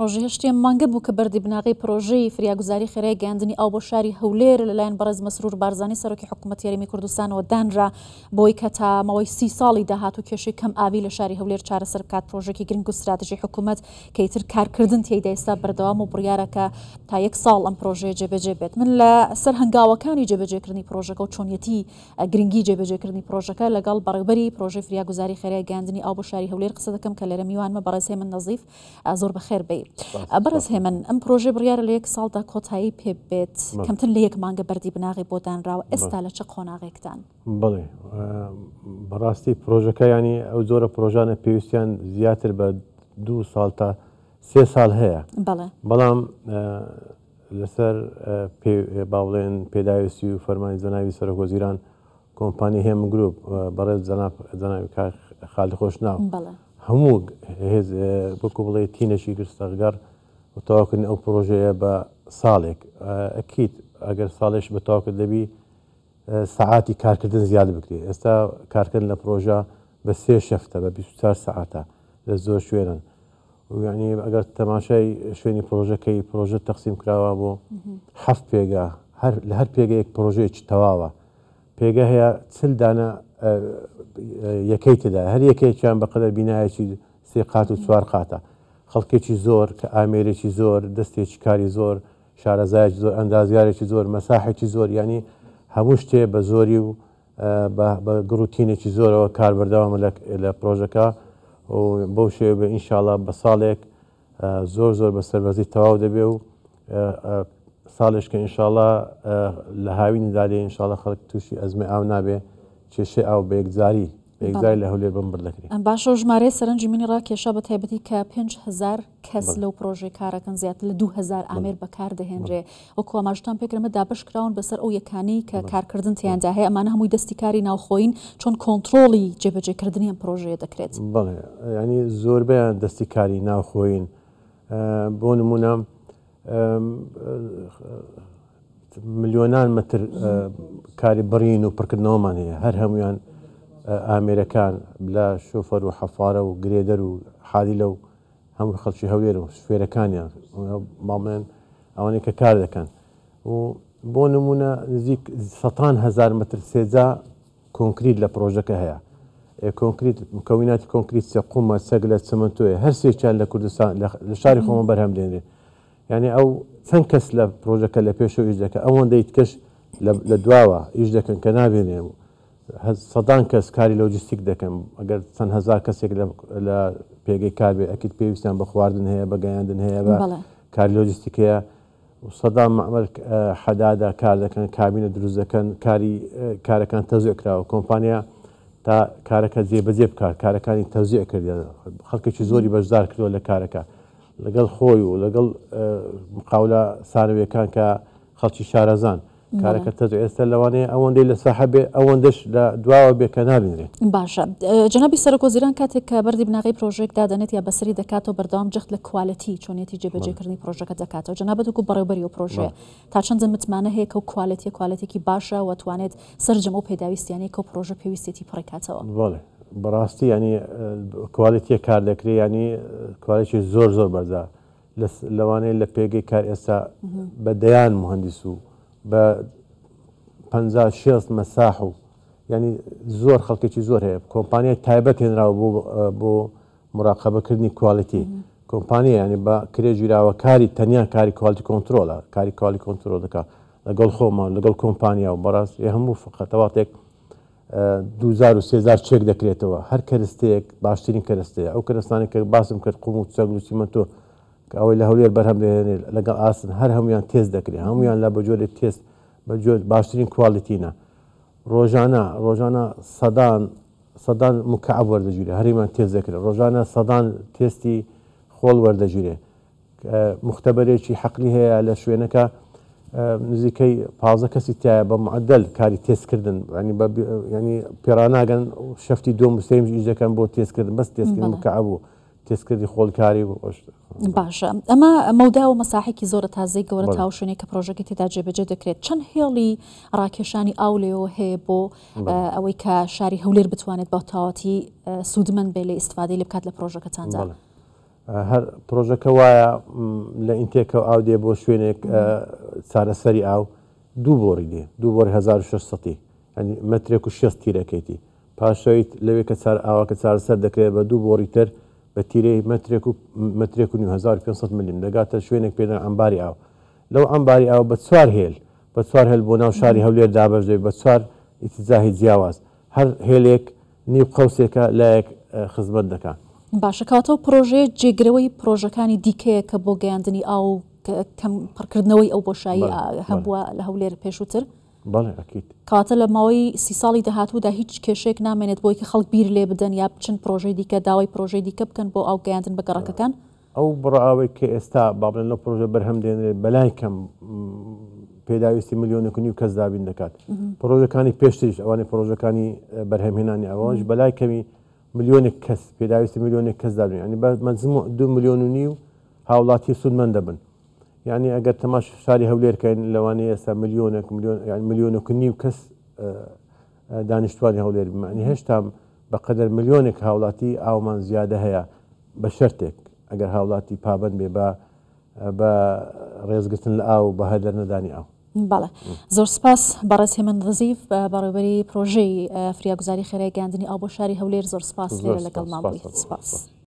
ڕۆژی هەشتێن مانگە بوو کە بەردی بناغی پرۆژەی فریاگوزاری خێرای گەاندنی ئاو بۆ شاری هەولێر لەلایەن بەڕێز مەسرور بارزانانی سەرۆکی حکوومەت یاریمی کوردستانەوە دانرا بۆی کە تا مەوەی سی ساڵی داهات و کێشەی کەم ئاوی لە شاری هەولێر چارەسەر بکات پرۆژێکی گرنگ و استراتژی حکوومەت کە ئیتر کارکردن تێدا ئێستا بەردەوام و بڕیارەکە تا یەک ساڵ ئەم پرۆژێ جێبەجێ بێت من لە سەر هەنگاوەکانی جێبەجێکردنی پرۆژەکە و چۆنیەتی گرنگی جێبەجێکردنی پرۆژەکە لەگەڵ بەڕێبەری پرۆژی فریاگوزاری خێرای گەاندنی ئاو بۆ شاری هەولێر قسە دەکەم کە لەرە میوانمە بەڕێزێ من نەزیف زۆر بەخێر بێت بوو بەرز هێمن ئەم پرۆژێ بڕیار لە یەک ساڵدا کۆتایی پێ بێت کەمتن لە یەک مانگە بەری بناغی بۆ دانراوە ئێستا لە چه قۆناغێکتان بڵێ بەڕاستی پرۆژەکە ینی ئەو زۆرە پرۆژانە پێویستیان زیاتر بە دوو ساڵ تا سێ سال هەیە بەڵام لەسەر باڵێن پێداویستی و فەرمانی زەناوی سەرۆکۆزیران کۆمپانی هێم گروپ بەڕێز زەناوی خالدخۆش ناو هەموو بکو بڵێ تینەشی گرستەغگەر تاواکردن ئەو پرۆژەیە بە ساڵێک ئەکییت ئەگەر ساڵێش بە تاواکرد دەبی سعاتی کارکردن زیاد بکرێت ئێستا کارکردن لە پرۆژە بە سێ شەفتە بە 24 ساعتە لە زۆر شوێنن ینی ئەگەر تەماشای شوێنی پرۆژەکەی پرۆژە تەقسیم کراوە بۆ هەفت پێگا لە هەر پێگەیەک پرۆژەیەکی تەواوە پێگە هەیە چل دانە یەکەی تدا هەر یەکەیان بەقدر بینایەکی سێقات و چوار قاتە خەڵکێکی زۆر کە ئامێرێکی زۆر دەستێکی کاری زۆر شارەزایکی زۆر ئەندازیارێکی زۆر مەساحێکی زۆر ینی هەموو شتێ بە زۆری و بە گروتینێکی زۆرەوە کاربەرداوامە لە پرۆژەکە و بەو شێ بە ئینشاالله بە ساڵێک زۆر زۆر بە سەربەزی تەواو دەبێ و ساڵشکە ئینشاالله لە هاوینی دالێ ئینشاالله خەڵک تووشی ئەزمە ئاو نابێ کێشێ ئاو بەیەکجاری بەگزاری لە هەولێر بم بردەکرێت ئەم باشە ژمارە سەرنججی منی ڕاکێشە بە تایبەتی کە 5هزار کەس لەو پرۆژێ کارەکەن زیات لە 2000 ئامێر بەکار دەهێنرێ ئەو کۆماشتان پێکرمە دابشکراون بەسەر ئەو یەکانی کە کارکردن تیاندا هەیە ئەمانە هەمووی دەستیکاری ناوخۆین چۆن کۆنتترۆلی جێبەجێکردنی ئەم پرۆژەیە دەکرێت بڵێ ینی زۆربیان دەستیکاری ناوخۆین بۆ نمونە مليونان متر كاري آه، برين و پڕکردنەوەمان هەیە هەر هەمویان آه، ئامێرەکان لە شۆفەر و حەفارە و گرێدەر و حادی لەو هەموو خەڵکی هەولێر و شوێرەکانیان ماڵێن ئەوانەی کە کار دەکەن و بۆ نمونە نزیک هزار متر سيزا کۆنکریت لە هيا هەیە کۆنکریت مکەویناتی کۆنکریت سە قومە سەگ لە چمنتۆیە هەر سێکیان لە کوردستان لە ینی ئەو چەند کەس لە پرۆژەکە لە پێش و ئیژەکە ئەوەن دەیتکەش لە دواوە ئیش دەکەن کە نابێنێ و سەدان کەس کاری لۆجیستیک دەکەم ئەگەر چەند هزار کەسێک لە پێگەی کابێ ئەکیت پێویستیان بە خواردن هەیە بەگەیاندن هەیە بە کاری لۆجیستیکەیە سەدا معمەر حەدادا کار دەکەن کابینە دروست دەکەن کاری کارەکان تەزیێکراوە کۆمپانیا تا کارەکە جێ بەجێ بکار کارەکانی تەزیێ کردیان خەڵکێکی زۆری بەشدار کردەوە لە کارەکە لەگەڵ خۆی و لەگەڵ مقاولە سارویەکان کە خەڵکی شارەزان کارەکە تەج ئێستا لەوانەیە ئەوەندەی لە سەحە بێ ئەوەندەش لە دواوە بێکە نابینرێت باشە جنابی سەرکۆ زیران کاتێک کە بەردی بناغی پرۆژێکدا دەنێت یا بەسری دەکاتەوە بەردەوام جخت لە کوالەتی چۆنێتی جێبەجێکردنی پرۆژەکە دەکاتەوە جنابەتکو بەڕێبەری و پرۆژێ تا چەند متمانە هەیە کە و کوالەتی کوالەتێکی باشە وتوانێت سرجەمە و پێداویستیانی کە پرۆژە پێویستێتی پڕێکاتەوە بەڕاستی ینی کوالیتی کار دەکری ینی کوالیی زۆر زۆر بەرزە لەوانەیە لە پێگەی کار ئێستا بە دەیان مهندس و بە پ شێست مەساح و ینی زۆر خەڵکێکی زۆر هەیە کۆمپانیە تایبەت هێنراوە بۆ بۆ مراقبەکردنی کوالیتی کۆمپانیە ینی بە کرێ جوراوە کاری تەنیا کاری کوالی کۆنتترۆلە کاری کوالی کۆنتترۆ دکات لەگەڵ خۆمە لەگەڵ کۆمپانیا و بەڕاست هەموو فقەتەواتێک 2000 چێک دەکرێتەوە هەر کەرستەیەک باشترین کەرستەیە ئەو کەرستانی کە باسم کرد قوم و چەگلوسی من تۆ کە ئەوەی لە هەولێر بەرهەم دێنێت لەگەڵ ئاسن هەر هەمویان تێز دەکرێت هەمویان لە بەجۆرێک تێست بەجۆر باشترین کوالیتینە ڕۆژانە ڕۆژانە سەدان سەدان مکعب وەردەگیری هەریمان تێز دەکرێت ڕۆژانە سەدان تێستی خۆڵ وەردەگیرێ مختبەرێکی حەقلی هەیە لە شوێنەکە نزیکەی پازە کەسی تایە بە معدەل کاری تێستکردن ینی پیراناگەن شەفتی دۆ موسیمش ئیژەکەن بۆ تێستکردن بەس تێستکردن بکەبوو. تێستکردی خۆلکاری باشە ئەمە مەودا و مەساحێکی زۆرە تازای گەورە تاو شوێنێک کە پرۆژەکە تێدا جێبەجێ دەکرێت چەند هێڵی ڕاکێشانی ئاولێەوە هەیە بۆ ئەوەی کە شاری هەولێر بتوانێت بەتاواتی سوودمن بێ لە ئیسفادی لە بکات لە پرۆژەکە چنددان. هەر پرۆژەکە وایە لە ئینتێکە ئاو دێ بۆ شوێنێک چارەسەری ئاو دوو بۆری دێ دوو بۆری 1600 مترێک و شێ تیرەکەیتی پاشەیت لەوێ کە چار ئاواکە چارەسەر دەکرێت بە دوو بۆری تر بە تیرەی مترێک و مترێک و 1500 میلیم دەگاتە شوێنێک پێدا ئەمباری ئاو لەو ئەمباری ئاو بە چوار هێل بە چوار هێل بۆ ناو شاری هەولێر دابەژێ بە چوار ئیتزاهی جیاواز هەر هێلێک نی قوسێکە لایەک خزمەت دەکات باشەکەاتەوە پرۆژێ جێگرەوەی پرۆژەکانی دیکەیە کە بۆ گەیاندنی ئاو پڕکردنەوەی ئەو بۆشایی هەبووە لە هەولێر پێشووتر کاتە لە ماوەی سی ساڵی داهاتوودا هیچ کێشێک نامێنێت بۆی کە خەڵک بیر لێ بدەن یا بچن پرۆژەی دیکە داوای پرۆژەی دیکە بکەن بۆ ئەو گەیاندن بەگەڕەکەەکان ئەو بڕاوێک کە ئێستا بابلن لە پرۆژە بەرهەم دێنێت بەلای کەم پێداویستی میلیۆنێکننی و کەس دابین دەکات پرۆژەکانی پێشتیش ئەوانەی پرۆژەکانی بەرهەمهێنانی ئەوانش بەلای کەمی میلیۆنێک کەس پێداویستی میلیۆنێک کەس دابن ینی مەزم دو میلیۆن و نی و هاوڵاتی سوودمە دەبن یعنی ئەگەر تەماش شاری هەولێرکەین لەوانەیە ئێستا میلیۆنێک میلیۆنک نی و کەس دانیشتوانی هەولێر بمانی هێشتا بەقدر میلیۆنێک هاوڵاتی ئاومان زیادە هەیە بە شرتێک ئەگەر هاوڵاتی پابند بێ بە ڕێزگرتن لە ئاو بە هەدەر نەدانی ئاو بەڵێ زۆر سپاس بەڕێز هێمن ڕزیف بەڕێبەری پرۆژەی فریاگوزاری خێرای گەاندنی ئابۆ شاری هەولێر زۆر سپاس لێرە لەگەڵ ماڵی سپاس.